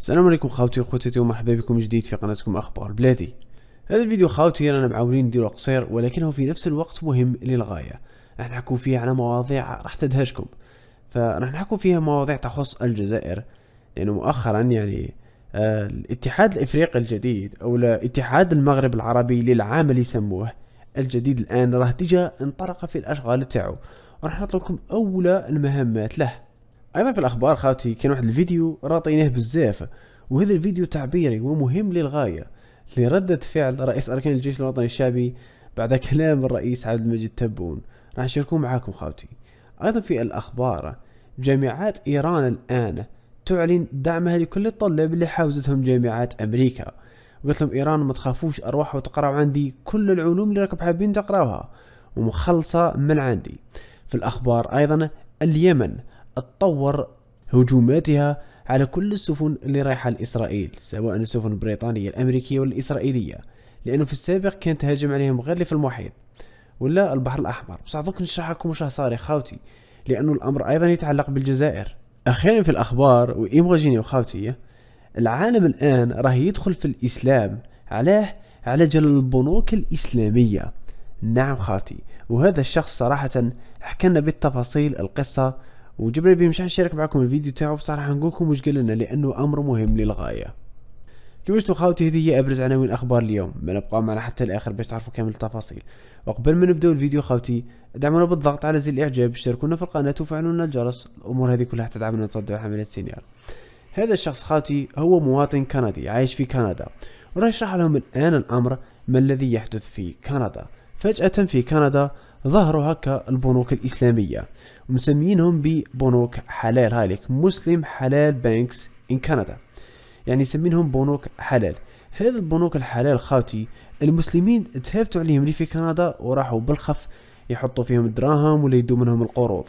السلام عليكم خاوتي وخوتاتي ومرحبا بكم جديد في قناتكم اخبار بلادي هذا الفيديو خاوتي رانا معاولين نديرو قصير ولكنه في نفس الوقت مهم للغايه راح نحكو فيه على مواضيع راح تدهشكم فراح نحكو فيها مواضيع تخص الجزائر لانه يعني مؤخرا يعني آه، الاتحاد الافريقي الجديد او اتحاد المغرب العربي للعام اللي يسموه الجديد الان راه ديجا انطرق في الاشغال تاعو راح نعطيكم اولى المهمات له ايضا في الاخبار خاوتي كان واحد الفيديو راطيناه بزاف وهذا الفيديو تعبيري ومهم للغايه لردة فعل رئيس أركان الجيش الوطني الشعبي بعد كلام الرئيس عبد المجيد تبون راح نشاركوه معاكم خاوتي أيضا في الأخبار جامعات إيران الآن تعلن دعمها لكل الطلاب اللي حاوزتهم جامعات أمريكا وقلت لهم إيران ما تخافوش أرواحوا تقراو عندي كل العلوم اللي راكم حابين تقراوها ومخلصة من عندي في الأخبار أيضا اليمن تطور هجوماتها على كل السفن اللي رايحة لإسرائيل سواء السفن البريطانية الأمريكية والإسرائيلية لأنه في السابق كانت تهاجم عليهم غير اللي في المحيط ولا البحر الأحمر بصح دوك نشرح لكم واش صار خاوتي لأنه الأمر أيضا يتعلق بالجزائر أخيرا في الأخبار وإيموجيني وخاوتي العالم الآن راه يدخل في الإسلام علاه على جل البنوك الإسلامية نعم خاوتي وهذا الشخص صراحة حكى لنا بالتفاصيل القصة وجبنا بيه مش نشارك معكم الفيديو تاعو بصراحه نقول لكم واش قال لنا لانه امر مهم للغايه كيفاش شفتوا خاوتي هذه هي ابرز عناوين اخبار اليوم ما نبقى معنا حتى الاخر باش تعرفوا كامل التفاصيل وقبل ما نبداو الفيديو خاوتي دعمونا بالضغط على زر الاعجاب اشتركونا في القناه وفعلوا لنا الجرس الامور هذه كلها تدعمنا نصدعوا حملات سينيال هذا الشخص خاوتي هو مواطن كندي عايش في كندا وراح يشرح لهم الان الامر ما الذي يحدث في كندا فجاه في كندا ظهروا هكا البنوك الإسلامية مسميينهم ببنوك حلال هالك مسلم حلال بانكس إن كندا يعني يسمينهم بنوك حلال هذا البنوك الحلال خاوتي المسلمين تهافتوا عليهم لي في كندا وراحوا بالخف يحطوا فيهم الدراهم ولا يدوا منهم القروض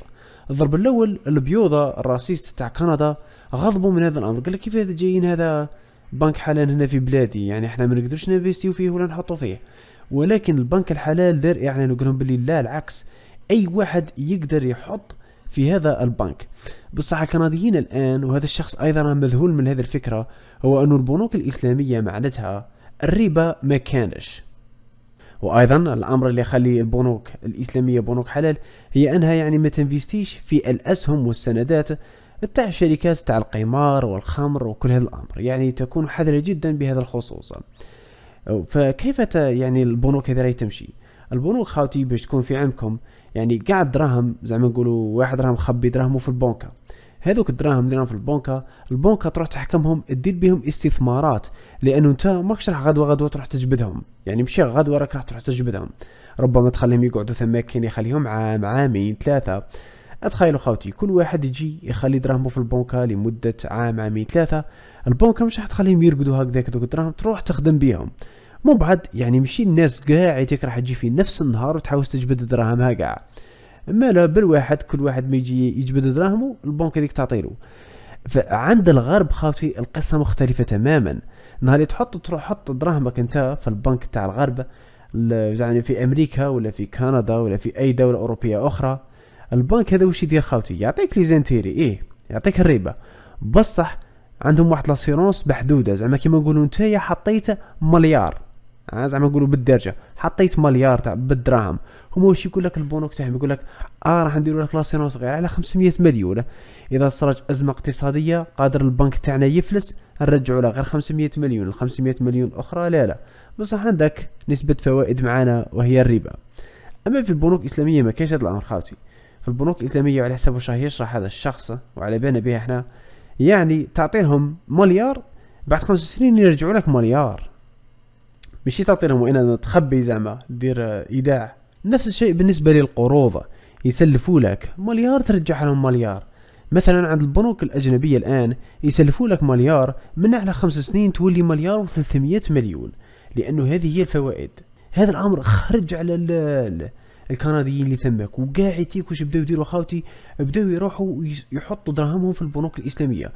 الضرب الاول البيوضه الراسيست تاع كندا غضبوا من هذا الامر قال لك كيف هذا جايين هذا بنك حلال هنا في بلادي يعني احنا ما نقدرش نفيستيو فيه ولا نحطو فيه ولكن البنك الحلال دار اعلان وقال بلي لا العكس اي واحد يقدر يحط في هذا البنك بصح الكنديين الان وهذا الشخص ايضا مذهول من هذه الفكره هو ان البنوك الاسلاميه معناتها الربا ما كانش وايضا الامر اللي يخلي البنوك الاسلاميه بنوك حلال هي انها يعني ما تنفيستيش في الاسهم والسندات تاع الشركات تاع القمار والخمر وكل هذا الامر يعني تكون حذره جدا بهذا الخصوص فكيف يعني البنوك هذا راهي تمشي البنوك خاوتي باش تكون في عمكم يعني قاع الدراهم زعما نقولوا واحد راهم مخبي دراهمو في البنكه هذوك الدراهم اللي راهم في البنكه البنكه تروح تحكمهم دير بهم استثمارات لانه انت ماكش راح غدوه غدوه تروح تجبدهم يعني مشي غدوه راك راح تروح تجبدهم ربما تخليهم يقعدوا ثماك كاين يخليهم عام عامين ثلاثه اتخيلوا خاوتي كل واحد يجي يخلي دراهمو في البنكه لمده عام عامين ثلاثه البنكه مش راح تخليهم يرقدوا هكذاك دوك الدراهم تروح تخدم بيهم مو بعد يعني ماشي الناس كاع يديك راح تجي في نفس النهار وتحاول تجبد دراهمها كاع اما لا بالواحد كل واحد ما يجي يجبد دراهمو البنك هذيك تعطيلو فعند الغرب خاوتي القصه مختلفه تماما نهار اللي تحط تروح حط دراهمك انت في البنك تاع الغرب يعني في امريكا ولا في كندا ولا في اي دوله اوروبيه اخرى البنك هذا واش يدير خاوتي يعطيك لي زانتيري ايه يعطيك الربا بصح عندهم واحد لاسيرونس محدوده زعما كيما نقولوا نتايا حطيت مليار آه، زعما نقولوا بالدرجه حطيت مليار تاع بالدراهم هما واش يقول لك البنوك تاعهم يقول لك اه راح نديروا لك لاسيرونس غير على 500 مليون اذا صارت ازمه اقتصاديه قادر البنك تاعنا يفلس نرجعوا له غير 500 مليون 500 مليون اخرى لا لا بصح عندك نسبه فوائد معانا وهي الربا اما في البنوك الاسلاميه ما كاينش هذا الامر خاوتي في البنوك الإسلامية على حسب واش يشرح هذا الشخص وعلى بالنا بها احنا يعني تعطي لهم مليار بعد خمس سنين يرجعوا لك مليار ماشي تعطي لهم وانا تخبي زعما دير إيداع نفس الشيء بالنسبة للقروض يسلفوا لك مليار ترجع لهم مليار مثلا عند البنوك الأجنبية الآن يسلفوا لك مليار من على خمس سنين تولي مليار و300 مليون لأنه هذه هي الفوائد هذا الأمر خرج على الكنديين اللي تماك وكاع يتيك واش بداو يديروا خاوتي بداو يروحوا يحطوا دراهمهم في البنوك الاسلاميه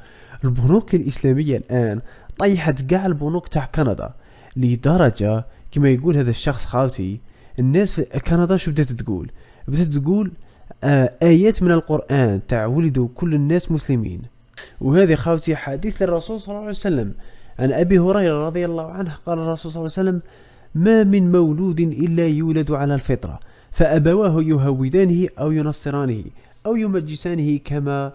البنوك الاسلاميه الان طيحت كاع البنوك تاع كندا لدرجه كما يقول هذا الشخص خاوتي الناس في كندا شو بدات تقول بدات تقول آه ايات من القران تاع ولدوا كل الناس مسلمين وهذه خاوتي حديث الرسول صلى الله عليه وسلم عن ابي هريره رضي الله عنه قال الرسول صلى الله عليه وسلم ما من مولود الا يولد على الفطره فأبواه يهودانه أو ينصرانه أو يمجسانه كما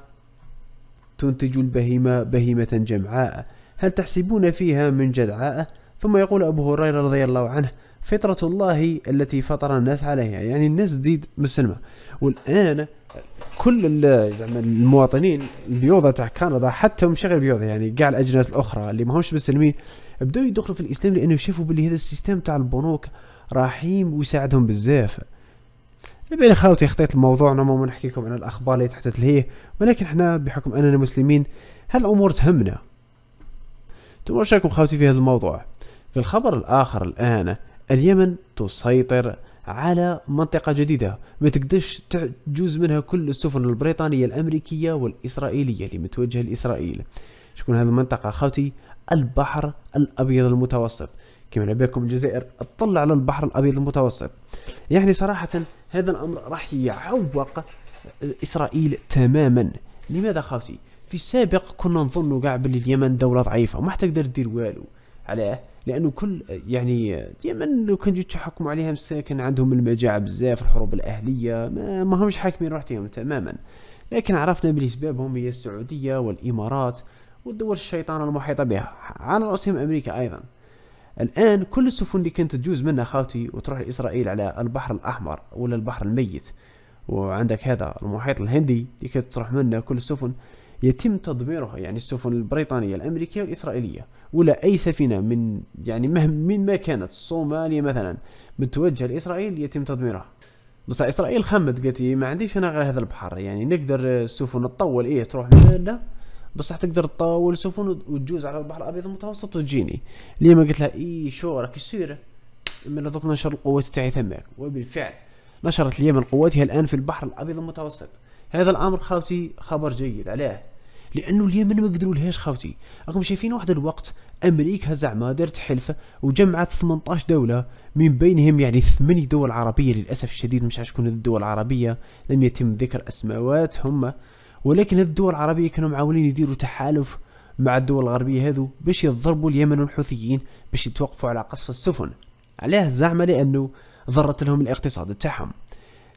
تنتج البهيمة بهيمة جمعاء هل تحسبون فيها من جدعاء ثم يقول أبو هريرة رضي الله عنه فطرة الله التي فطر الناس عليها يعني الناس تزيد مسلمة والآن كل زعما المواطنين البيوضة تاع كندا حتى مش غير بيوضة يعني كاع الأجناس الأخرى اللي ماهمش مسلمين بدأوا يدخلوا في الإسلام لأنه شافوا باللي هذا السيستم تاع البنوك رحيم ويساعدهم بزاف بين خاوتي خطيت الموضوع نورمالمون نحكي لكم على الاخبار اللي تحدث لهيه ولكن حنا بحكم اننا مسلمين هاد الامور تهمنا انتم رايكم خاوتي في هذا الموضوع في الخبر الاخر الان اليمن تسيطر على منطقة جديدة ما تقدرش تجوز منها كل السفن البريطانية الأمريكية والإسرائيلية اللي متوجهة لإسرائيل شكون هذه المنطقة خاوتي البحر الأبيض المتوسط كما بكم الجزائر تطلع على البحر الابيض المتوسط يعني صراحه هذا الامر راح يعوق اسرائيل تماما لماذا خاوتي في السابق كنا نظن كاع باللي اليمن دوله ضعيفه ما تقدر دير والو علاه لانه كل يعني اليمن لو كان جيت تحكموا عليها مساكن عندهم المجاعه بزاف الحروب الاهليه ما, ما همش حاكمين روحتهم تماما لكن عرفنا بلي سبابهم هي السعوديه والامارات والدول الشيطانه المحيطه بها على راسهم امريكا ايضا الآن كل السفن اللي كانت تجوز منها خاوتي وتروح لإسرائيل على البحر الأحمر ولا البحر الميت وعندك هذا المحيط الهندي اللي كانت تروح منه كل السفن يتم تدميرها يعني السفن البريطانية الأمريكية والإسرائيلية ولا أي سفينة من يعني من ما كانت الصومالية مثلا متوجهة لإسرائيل يتم تدميرها بصح إسرائيل خمت قالت ما عنديش أنا غير هذا البحر يعني نقدر السفن تطول إيه تروح منه بصح تقدر تطاول سفن وتجوز على البحر الابيض المتوسط وتجيني ليه ما قلت لها اي شو راكي يصير من دوك نشر القوات تاعي ثمك وبالفعل نشرت اليمن قواتها الان في البحر الابيض المتوسط هذا الامر خاوتي خبر جيد علاه لانه اليمن ما قدروا لهاش خاوتي راكم شايفين واحد الوقت امريكا زعما دارت حلف وجمعت 18 دوله من بينهم يعني ثمانية دول عربيه للاسف الشديد مش عارف شكون الدول العربيه لم يتم ذكر اسماوات ولكن هذه الدول العربيه كانوا معاولين يديروا تحالف مع الدول الغربيه هذو باش يضربوا اليمن والحوثيين باش يتوقفوا على قصف السفن علاه زعما لانه ضرت لهم الاقتصاد تاعهم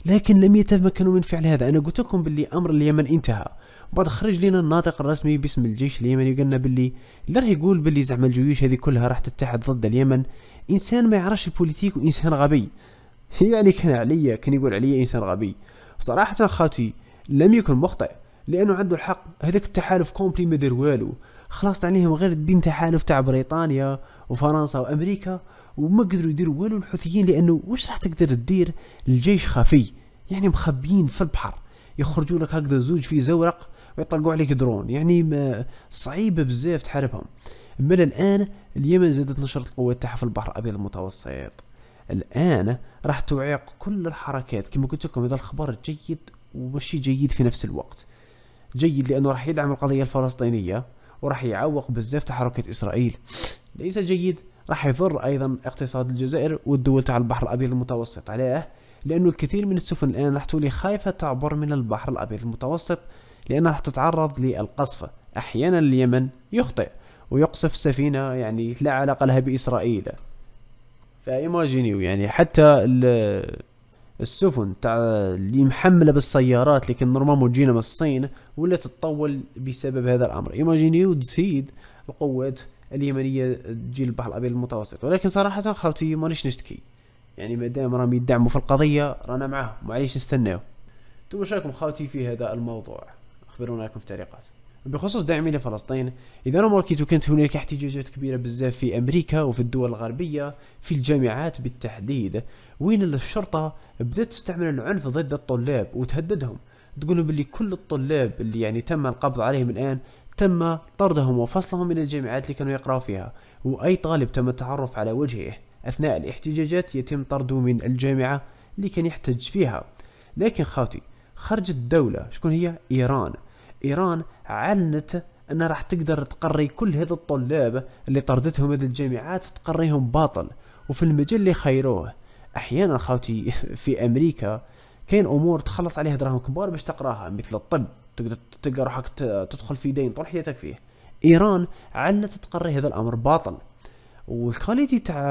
لكن لم يتمكنوا من فعل هذا انا قلت لكم باللي امر اليمن انتهى بعد خرج لنا الناطق الرسمي باسم الجيش اليمني وقالنا باللي اللي راه يقول باللي زعما الجيوش هذه كلها راح تتحد ضد اليمن انسان ما يعرفش البوليتيك وانسان غبي يعني كان عليا كان يقول عليا انسان غبي صراحه خاتي لم يكن مخطئ لانه عنده الحق هذاك التحالف كومبلي ما دار والو خلاص عليهم غير بين تحالف تاع بريطانيا وفرنسا وامريكا وما قدروا يديروا والو الحوثيين لانه واش راح تقدر تدير الجيش خفي يعني مخبيين في البحر يخرجوا لك هكذا زوج في زورق ويطلقوا عليك درون يعني ما صعيبه بزاف تحاربهم من الان اليمن زادت نشرت القوات تاعها في البحر الابيض المتوسط الان راح تعيق كل الحركات كما قلت لكم هذا الخبر جيد وماشي جيد في نفس الوقت جيد لأنه راح يدعم القضية الفلسطينية وراح يعوق بزاف تحركات إسرائيل ليس جيد راح يضر أيضا اقتصاد الجزائر والدول تاع البحر الأبيض المتوسط عليه لأنه الكثير من السفن الآن راح تولي خايفة تعبر من البحر الأبيض المتوسط لأنها راح تتعرض للقصف أحيانا اليمن يخطئ ويقصف سفينة يعني لا علاقة لها بإسرائيل فإيماجينيو يعني حتى السفن تاع اللي محمله بالسيارات لكن نورمالمون تجينا من الصين ولا تطول بسبب هذا الامر ايماجينيو تزيد القوات اليمنيه تجي البحر الابيض المتوسط ولكن صراحه خاوتي مانيش نشتكي يعني مادام راهم يدعموا في القضيه رانا معاهم معليش نستناو انتم واش رايكم خاوتي في هذا الموضوع اخبرونا لكم في التعليقات بخصوص دعمي لفلسطين إذا أنا كانت هناك احتجاجات كبيرة بزاف في أمريكا وفي الدول الغربية في الجامعات بالتحديد وين الشرطة بدأت تستعمل العنف ضد الطلاب وتهددهم تقولوا باللي كل الطلاب اللي يعني تم القبض عليهم الآن تم طردهم وفصلهم من الجامعات اللي كانوا يقرأوا فيها وأي طالب تم التعرف على وجهه أثناء الاحتجاجات يتم طرده من الجامعة اللي كان يحتج فيها لكن خاوتي خرجت الدولة شكون هي إيران ايران علنت ان راح تقدر تقري كل هذا الطلاب اللي طردتهم هذه الجامعات تقريهم باطل وفي المجال اللي خيروه احيانا خاوتي في امريكا كاين امور تخلص عليها دراهم كبار باش تقراها مثل الطب تقدر تلقى روحك تدخل في دين طول حياتك فيه ايران علنت تقري هذا الامر باطل والكاليتي تاع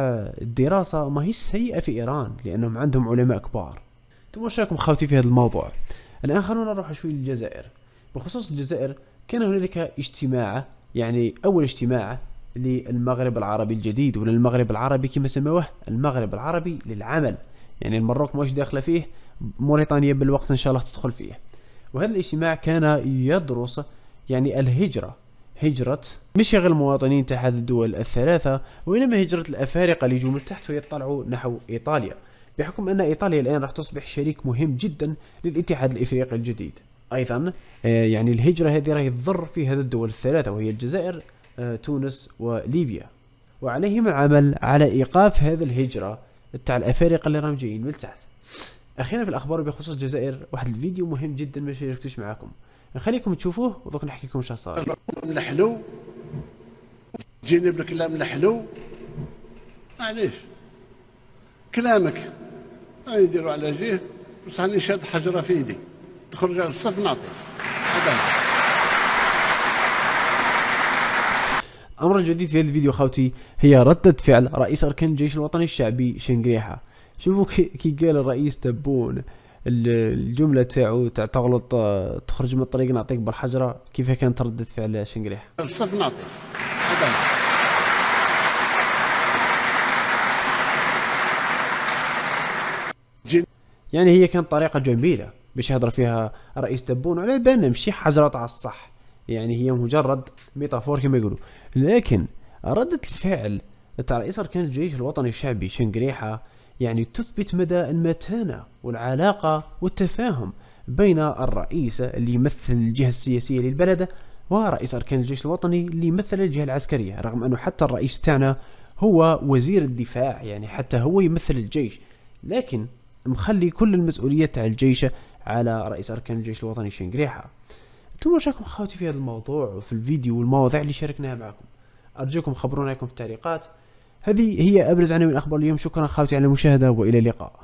الدراسة ماهيش سيئة في إيران لأنهم عندهم علماء كبار انتم واش خاوتي في هذا الموضوع الآن خلونا نروح شوي للجزائر بخصوص الجزائر كان هنالك اجتماع يعني أول اجتماع للمغرب العربي الجديد ولا المغرب العربي كما سموه المغرب العربي للعمل يعني المروك ماهيش داخله فيه موريتانيا بالوقت ان شاء الله تدخل فيه وهذا الاجتماع كان يدرس يعني الهجره هجرة مش غير المواطنين تاع هذه الدول الثلاثة وإنما هجرة الأفارقة اللي يجوا من تحت ويطلعوا نحو إيطاليا بحكم أن إيطاليا الآن راح تصبح شريك مهم جدا للاتحاد الإفريقي الجديد ايضا آه، يعني الهجره هذه راهي تضر في هذه الدول الثلاثه وهي الجزائر آه، تونس وليبيا وعليهم العمل على ايقاف هذه الهجره تاع الافارقه اللي راهم جايين من تحت اخيرا في الاخبار بخصوص الجزائر واحد الفيديو مهم جدا ما شاركتوش معاكم نخليكم تشوفوه ودوك نحكي لكم شنو صار الحلو جيني بالكلام الحلو معليش كلامك راني نديرو على جيه بصح شاد حجره في يدي تخرج على الصف نعطي امر جديد في هذا الفيديو خاوتي هي ردة فعل رئيس اركان الجيش الوطني الشعبي شنقريحة شوفوا كي قال الرئيس تبون الجملة تاعو تاع تغلط آه، تخرج من الطريق نعطيك بالحجرة كيف كانت ردة فعل شنقريحة الصف نعطي يعني هي كانت طريقة جميلة باش يهضر فيها رئيس تبون على بالنا ماشي حجرات على الصح يعني هي مجرد ميتافور كما يقولوا لكن ردة الفعل تاع رئيس اركان الجيش الوطني الشعبي شنقريحه يعني تثبت مدى المتانه والعلاقه والتفاهم بين الرئيس اللي يمثل الجهه السياسيه للبلد ورئيس اركان الجيش الوطني اللي يمثل الجهه العسكريه رغم انه حتى الرئيس تاعنا هو وزير الدفاع يعني حتى هو يمثل الجيش لكن مخلي كل المسؤوليه تاع الجيش على رئيس أركان الجيش الوطني شنقريحه انتم واش راكم خاوتي في هذا الموضوع وفي الفيديو والمواضيع اللي شاركناها معكم أرجوكم خبرونا لكم في التعليقات هذه هي أبرز عناوين أخبار اليوم شكرا خاوتي على المشاهدة وإلى اللقاء